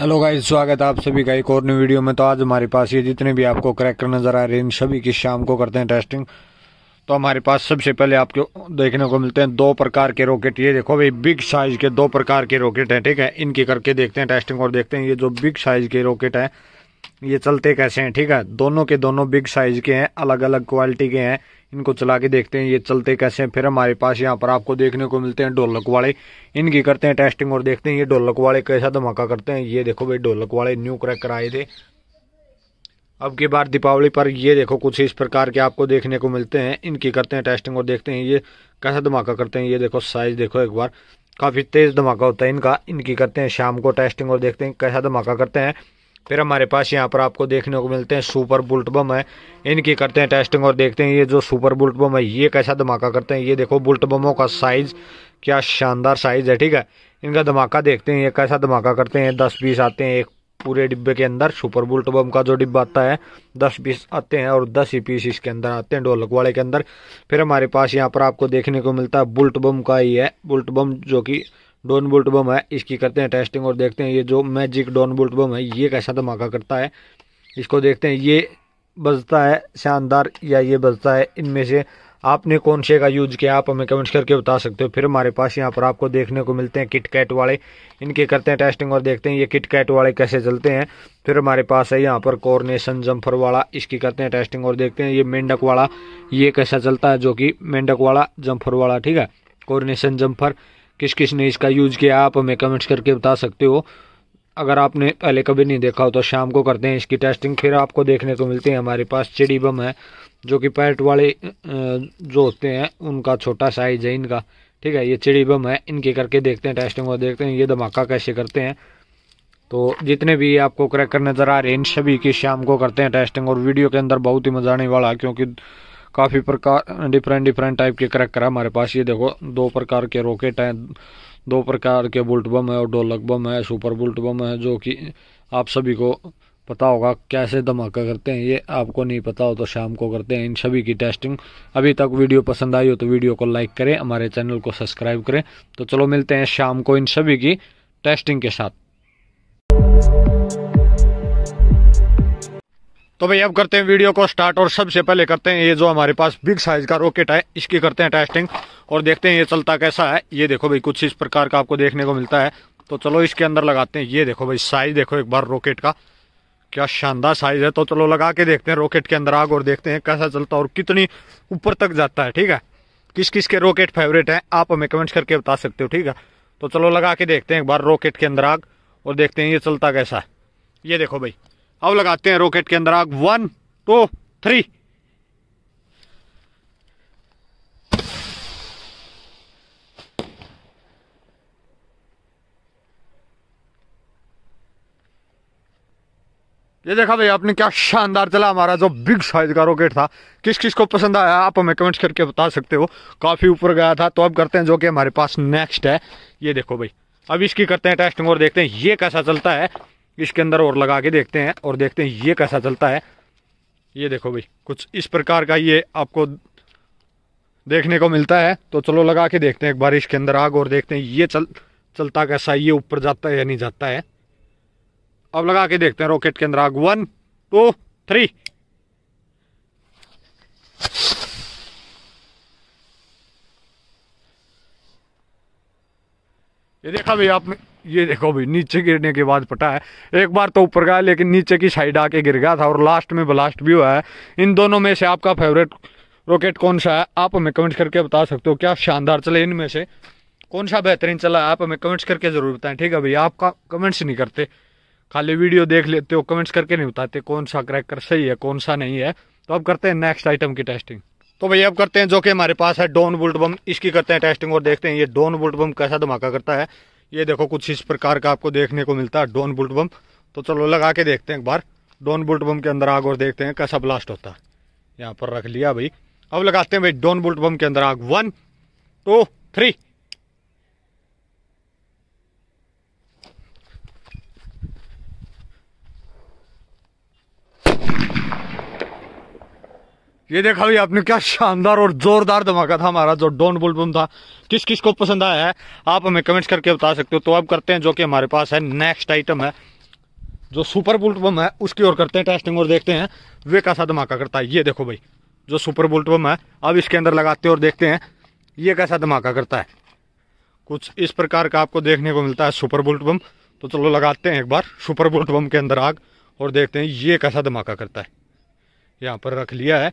hello guys स्वागत है आप सभी का एक और न्यू वीडियो में तो आज हमारे पास ये जितने भी आपको करेक्टर नज़र आ रहे हैं इन सभी की शाम को करते हैं टेस्टिंग तो हमारे पास सबसे पहले आपको देखने को मिलते हैं दो प्रकार के रॉकेट ये देखो भाई बिग साइज़ के दो प्रकार के रॉकेट हैं ठीक है इनकी करके देखते हैं टेस्टिंग और देखते हैं ये जो बिग साइज़ के रॉकेट हैं ये चलते कैसे हैं ठीक है दोनों के दोनों बिग साइज के हैं अलग अलग क्वालिटी के हैं इनको चला के देखते हैं ये चलते कैसे हैं फिर हमारे पास यहाँ पर आपको देखने को मिलते हैं ढोलक वाले इनकी करते हैं टेस्टिंग और देखते हैं ये ढोलक वाले कैसा धमाका करते हैं ये देखो भाई ढोलक वाले न्यू क्रैक कराए थे अब की बार दीपावली पर ये देखो कुछ इस प्रकार के आपको देखने को मिलते हैं इनकी करते हैं टेस्टिंग और देखते हैं ये कैसा धमाका करते हैं ये देखो साइज देखो एक बार काफ़ी तेज़ धमाका होता है इनका इनकी करते हैं शाम को टेस्टिंग और देखते हैं कैसा धमाका करते हैं फिर हमारे पास यहाँ पर आपको देखने को मिलते हैं सुपर बुलट बम है इनकी करते हैं टेस्टिंग और देखते हैं ये जो सुपर बुलट बम है ये कैसा धमाका करते हैं ये देखो बुलट बमों का साइज़ क्या शानदार साइज़ है ठीक है इनका धमाका देखते हैं ये कैसा धमाका करते हैं दस बीस आते हैं एक पूरे डिब्बे के अंदर सुपर बुलट बम का जो डिब्बा आता है दस पीस आते हैं और दस ही पीस इसके अंदर आते हैं ढोलक वाले के अंदर फिर हमारे पास यहाँ पर आपको देखने को मिलता है बुलट बम का ही है बुलट बम जो कि डॉन बोल्ट बम है इसकी करते हैं टेस्टिंग और देखते हैं ये जो मैजिक डॉन बोल्ट बम है ये कैसा धमाका करता है इसको देखते हैं ये बजता है शानदार या ये बजता है इनमें से आपने कौन से का यूज किया आप हमें कमेंट्स करके बता सकते हो फिर हमारे पास यहाँ पर आपको देखने को मिलते हैं किट कैट वाले इनके करते हैं टेस्टिंग और देखते हैं ये किट कैट वाले कैसे चलते हैं फिर हमारे पास है यहाँ पर कॉर्नेशन जम्फर वाला इसकी करते हैं टेस्टिंग और देखते हैं ये मेंढक वाला ये कैसा चलता है जो कि मेंढक वाला जम्फर वाला ठीक है कॉर्नेशन जम्फर किस किस ने इसका यूज़ किया आप हमें कमेंट्स करके बता सकते हो अगर आपने पहले कभी नहीं देखा हो तो शाम को करते हैं इसकी टेस्टिंग फिर आपको देखने को मिलते हैं हमारे पास चिड़ी बम है जो कि पैट वाले जो होते हैं उनका छोटा साइज है इनका ठीक है ये चिड़ी बम है इनके करके देखते हैं टेस्टिंग और देखते हैं ये धमाका कैसे करते हैं तो जितने भी आपको क्रैकर नज़र आ रहे हैं इन सभी की शाम को करते हैं टेस्टिंग और वीडियो के अंदर बहुत ही मज़ा आने वाला क्योंकि काफ़ी प्रकार डिफरेंट डिफरेंट टाइप के है हमारे पास ये देखो दो प्रकार के रॉकेट हैं दो प्रकार के बुल्ट बम है और डोलक बम है सुपर बुलट बम है जो कि आप सभी को पता होगा कैसे धमाका करते हैं ये आपको नहीं पता हो तो शाम को करते हैं इन सभी की टेस्टिंग अभी तक वीडियो पसंद आई हो तो वीडियो को लाइक करें हमारे चैनल को सब्सक्राइब करें तो चलो मिलते हैं शाम को इन सभी की टेस्टिंग के साथ तो भाई अब करते हैं वीडियो को स्टार्ट और सबसे पहले करते हैं ये जो हमारे पास बिग साइज का रॉकेट है इसकी करते हैं टेस्टिंग और देखते हैं ये चलता कैसा है ये देखो भाई कुछ इस प्रकार का आपको देखने को मिलता है तो चलो इसके अंदर लगाते हैं ये देखो भाई साइज देखो एक बार रॉकेट का क्या शानदार साइज है तो चलो लगा के देखते हैं रॉकेट के अंदर आग और देखते हैं कैसा चलता है और कितनी ऊपर तक जाता है ठीक है किस किस के रॉकेट फेवरेट हैं आप हमें कमेंट्स करके बता सकते हो ठीक है तो चलो लगा के देखते हैं एक बार रॉकेट के अंदर आग और देखते हैं ये चलता कैसा है ये देखो भाई अब लगाते हैं रॉकेट के अंदर आग वन टू थ्री ये देखा भाई आपने क्या शानदार चला हमारा जो बिग साइज का रॉकेट था किस किस को पसंद आया आप हमें कमेंट्स करके बता सकते हो काफ़ी ऊपर गया था तो अब करते हैं जो कि हमारे पास नेक्स्ट है ये देखो भाई अब इसकी करते हैं टेस्टिंग और देखते हैं ये कैसा चलता है इसके अंदर और लगा के देखते हैं और देखते हैं ये कैसा चलता है ये देखो भाई कुछ इस प्रकार का ये आपको देखने को मिलता है तो चलो लगा के देखते हैं एक बार इसके अंदर आग और देखते हैं ये चल चलता कैसा ये ऊपर जाता है या नहीं जाता है अब लगा के देखते हैं रॉकेट के अंदर आग वन टू थ्री ये देखा भाई आपने ये देखो भाई नीचे गिरने के बाद पटा है एक बार तो ऊपर गया लेकिन नीचे की साइड आके गिर गया था और लास्ट में ब्लास्ट भी हुआ है इन दोनों में से आपका फेवरेट रॉकेट कौन सा है आप हमें कमेंट करके बता सकते हो क्या शानदार चले इनमें से कौन सा बेहतरीन चला आप हमें कमेंट्स करके ज़रूर बताएं ठीक है भैया आपका कमेंट्स नहीं करते खाली वीडियो देख लेते हो कमेंट्स करके नहीं बताते कौन सा क्रैकर सही है कौन सा नहीं है तो अब करते हैं नेक्स्ट आइटम की टेस्टिंग तो भैया अब करते हैं जो कि हमारे पास है डोन बुल्ट बम इसकी करते हैं टेस्टिंग और देखते हैं ये डोन बुल्ट बम कैसा धमाका करता है ये देखो कुछ इस प्रकार का आपको देखने को मिलता है डोन बुल्ट बम तो चलो लगा के देखते हैं एक बार डोन बुल्ट बम के अंदर आग और देखते हैं कैसा ब्लास्ट होता है यहाँ पर रख लिया भाई अब लगाते हैं भाई डोन बुल्ट बम के अंदर आग वन टू थ्री ये देखा भाई आपने क्या शानदार और जोरदार धमाका था हमारा जो डोंट बुल बम था किस किस को पसंद आया है आप हमें कमेंट्स करके बता सकते हो तो अब करते हैं जो कि हमारे पास है नेक्स्ट आइटम है जो सुपर बुलट बम है उसकी ओर करते हैं टेस्टिंग और देखते हैं वे कैसा धमाका करता है ये देखो भाई जो सुपर बुलट बम है अब इसके अंदर लगाते हैं और देखते हैं ये कैसा धमाका करता है कुछ इस प्रकार का आपको देखने को मिलता है सुपर बुलट बम तो चलो लगाते हैं एक बार सुपर बुलट बम के अंदर आग और देखते हैं ये कैसा धमाका करता है यहाँ पर रख लिया है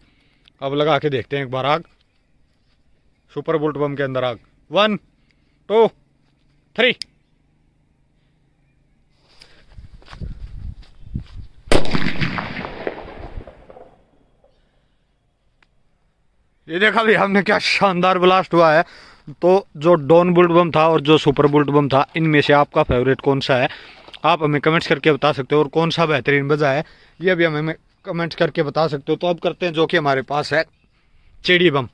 अब लगा के देखते हैं एक बार आग सुपर बुलट बम के अंदर आग वन टू थ्री ये देखा भी हमने क्या शानदार ब्लास्ट हुआ है तो जो डॉन बुलट बम था और जो सुपर बुलट बम था इनमें से आपका फेवरेट कौन सा है आप हमें कमेंट्स करके बता सकते हो और कौन सा बेहतरीन बजा है ये भी हमें कमेंट करके बता सकते हो तो अब करते हैं जो कि हमारे पास है चिड़ी बम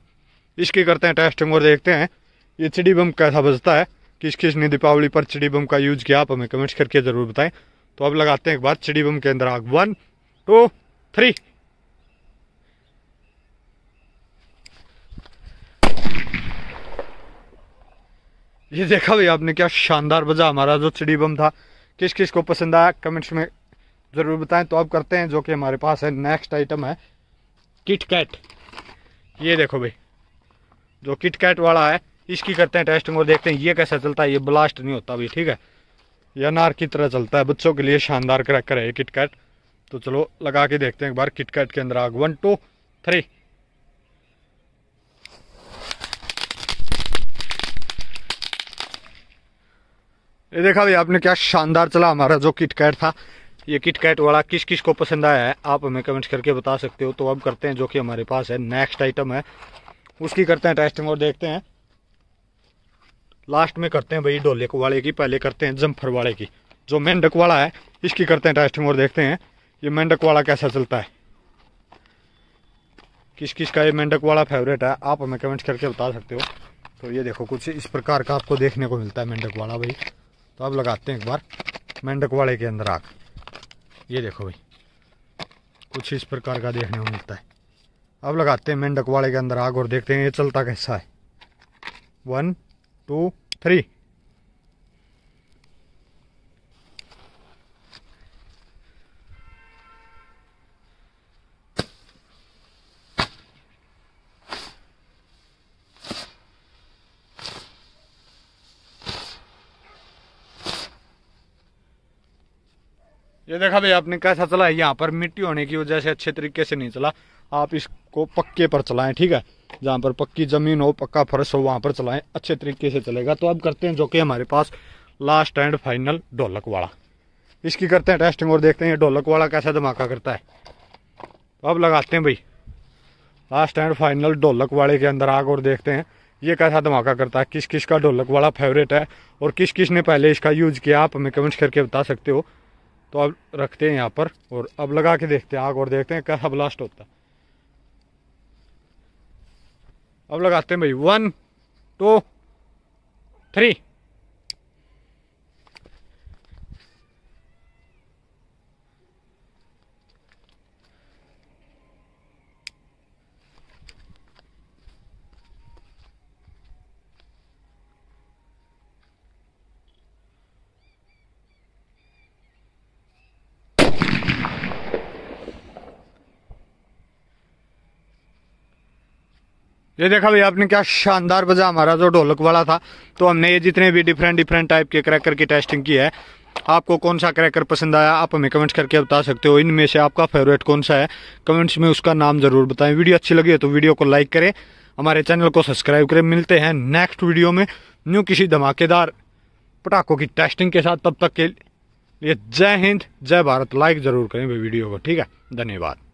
इसकी करते हैं टेस्टिंग और देखते हैं ये चिड़ी बम कैसा बजता है किस किस ने दीपावली पर चिड़ी बम का यूज किया आप हमें कमेंट्स करके ज़रूर बताएं तो अब लगाते हैं एक बार चिड़ी बम के अंदर आग वन टू थ्री ये देखा भाई आपने क्या शानदार बजा हमारा जो चिड़ी बम था किस किस को पसंद आया कमेंट्स में ज़रूर बताएं तो अब करते हैं जो कि हमारे पास है नेक्स्ट आइटम है किट कैट ये देखो भाई जो किट कैट वाला है इसकी करते हैं टेस्टिंग और देखते हैं ये कैसा चलता है ये ब्लास्ट नहीं होता भाई ठीक है यह अनार की तरह चलता है बच्चों के लिए शानदार क्रैकर है किट कैट तो चलो लगा के देखते हैं एक बार किट कैट के अंदर आग वन टू थ्री ये देखा भाई आपने क्या शानदार चला हमारा जो किट कैट था ये किट कैट वाला किस किस को पसंद आया है आप हमें कमेंट्स करके बता सकते हो तो अब करते हैं जो कि हमारे पास है नेक्स्ट आइटम है उसकी करते हैं टेस्टिंग और देखते हैं लास्ट में करते हैं भाई डोले को वाले की पहले करते हैं जम्फर वाले की जो मेंढक वाला है इसकी करते हैं टेस्टिंग और देखते हैं ये मेंढक वाला कैसा चलता है किस किस का ये मेंढक वाला फेवरेट है आप हमें कमेंट करके बता सकते हो तो ये देखो कुछ इस प्रकार का आपको देखने को मिलता है मेंढक वाला भाई तो आप लगाते हैं एक बार मेंढक वाले के अंदर आग ये देखो भाई कुछ इस प्रकार का देखने को मिलता है अब लगाते हैं मेंढक वाले के अंदर आग और देखते हैं ये चलता कैसा है वन टू थ्री ये देखा भाई आपने कैसा चला है यहाँ पर मिट्टी होने की वजह से अच्छे तरीके से नहीं चला आप इसको पक्के पर चलाएं ठीक है जहाँ पर पक्की ज़मीन हो पक्का फर्श हो वहाँ पर चलाएं अच्छे तरीके से चलेगा तो अब करते हैं जो कि हमारे पास लास्ट एंड फाइनल ढोलक वाला इसकी करते हैं टेस्टिंग और देखते हैं ये ढोलक वाला कैसा धमाका करता है तो अब लगाते हैं भाई लास्ट एंड फाइनल ढोलक वाले के अंदर आग और देखते हैं ये कैसा धमाका करता है किस किस का ढोलक वाला फेवरेट है और किस किस ने पहले इसका यूज किया आप हमें कमेंट्स करके बता सकते हो तो अब रखते हैं यहाँ पर और अब लगा के देखते हैं आग और देखते हैं कैसा ब्लास्ट होता अब लगाते हैं भाई वन टू थ्री ये देखा भाई आपने क्या शानदार बजा हमारा जो ढोलक वाला था तो हमने ये जितने भी डिफरेंट डिफरेंट टाइप के क्रैकर की टेस्टिंग की है आपको कौन सा क्रैकर पसंद आया आप हमें कमेंट्स करके बता सकते हो इनमें से आपका फेवरेट कौन सा है कमेंट्स में उसका नाम जरूर बताएं वीडियो अच्छी लगी है तो वीडियो को लाइक करें हमारे चैनल को सब्सक्राइब करें मिलते हैं नेक्स्ट वीडियो में न्यू किसी धमाकेदार पटाखों की टेस्टिंग के साथ तब तक के लिए जय हिंद जय भारत लाइक ज़रूर करें वीडियो को ठीक है धन्यवाद